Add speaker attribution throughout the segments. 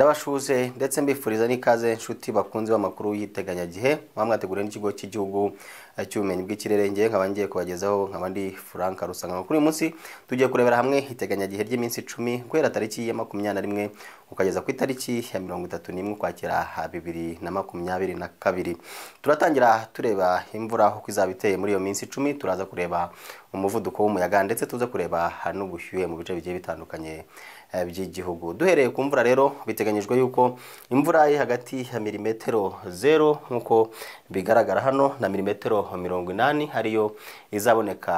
Speaker 1: ndabashuje ndetse mbifuriza n'ikaze inshuti bakunze b'amakuru y'iteganyagihe muba mwateguriwe n'ikigo cy'igihugu cy'ubumenyi bw'ikirere ngewe nkaba ngiye kubagezaho nkaba ndi frank rusanga kuri uyu munsi tugiye kurebera hamwe iteganyagihe ry'iminsi icumi guhera tariki ya makumyabiri na rimwe ukageza ku itariki ya mirongo itatu n'imwe ukwakira bibiri na makumyabiri na kabiri turatangira tureba imvura uko izaba iteye muri iyo minsi icumi turaza kureba umuvuduko w'umuyaga ndetse tuze kureba n'ubushyuhe mu bice bigiye bitandukanye eh, by'igihugu duhereye ku mvura rero biteganyijwe yuko imvura iri hagati ya milimetero zero nk'uko bigaragara hano na milimetero mirongo inani ariyo izaboneka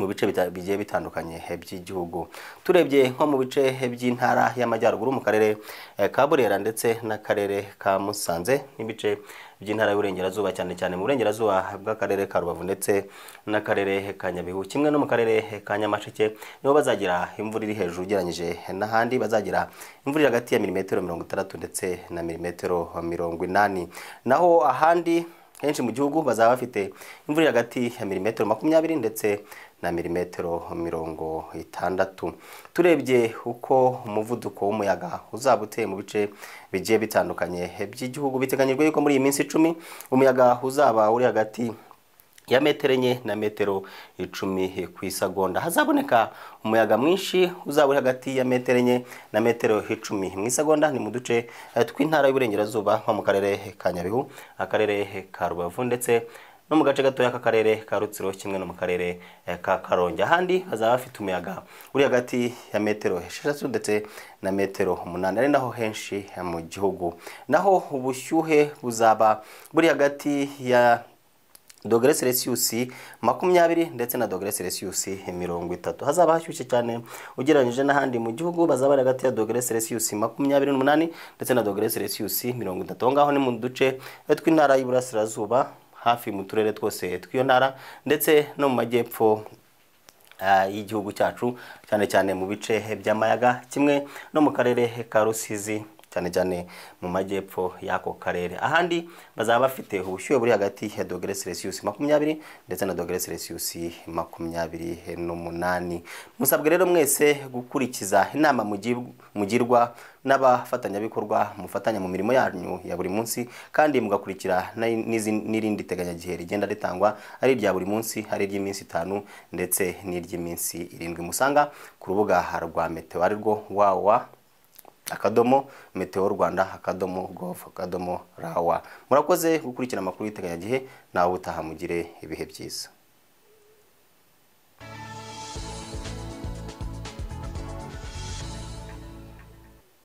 Speaker 1: mu bice bigiye bitandukanye by'igihugu turebye nko mu bice by'intara y'amajyaruguru mu karere eh, ka burera ndetse n'akarere ka musanze n'ibice by'intara y'uburengerazuba cyane cyane mu burengerazuba bw'akarere ka rubavu ndetse n'akarere ka nyabihu kimwe no mu karere ka nyamasheke niho bazagira imvura iri hejuru ugereranyije n'ahandi bazagira imvura iri hagati ya milimetero mirongo itandatu ndetse na milimetero mirongo inani naho ahandi henshi mu gihugu bazaba bafite imvura hagati ya milimetero makumyabiri ndetse na milimetero mirongo itandatu turebye uko umuvuduko w'umuyaga uzaba uteye mu bice bigiye bitandukanye by'igihugu biteganyijwe yuko muri iyi minsi icumi umuyaga uzaba uri hagati ya metero enye na metero icumi ku isagonda hazaboneka umuyaga mwinshi uzaba uri hagati ya metero enye na metero icumi mu isagonda ni mu duce eh, tw'intara y'uburengerazuba nko mu karere ka nyabihu akarere ka rubavu ndetse no mu gace gatoya k'akarere ka rutsiro kimwe no mu karere eh, ka karongi ahandi hazaba hafite umuyaga uri hagati ya metero esheshatu ndetse na metero umunani ari naho henshi mu gihugu naho ubushyuhe buzaba buri hagati ya dogere selisiyusi makumyabiri ndetse na dogere selisiyusi mirongo itatu hazaba hashyushye cyane ugereranyije n'ahandi mu gihugu bazaba ari hagati ya dogere selisiyusi makumyabiri n'umunani ndetse na dogere selisiyusi mirongo itatu aho ngaho ni mu duce tw'intara y'iburasirazuba hafi mu turere twose tw'iyo ntara ndetse no mu majyepfo ah, y'igihugu cyacu cyane cyane mu bice by'amayaga kimwe no mu karere ka rusizi cyane cyane mu majyepfo y'ako karere ahandi bazaba bafite ubushyuhe buri hagati ya dogere celsius makumyabiri ndetse na dogere celsius makumyabiri n'umunani musabwe rero mwese gukurikiza inama mugirwa n'abafatanyabikorwa mufatanya mu mirimo yanyu ya buri munsi kandi mugakurikira n'irindi teganyagihe rigenda ritangwa ari irya buri munsi ari iry'iminsi itanu ndetse n'iry'iminsi irindwi musanga ku rubuga rwa meteo ari rwo wawa akadomo meteo rwanda akadomo govu akadomo rawa murakoze gukurikira amakuru y'iteganyagihe nawe utaha mugire ibihe byiza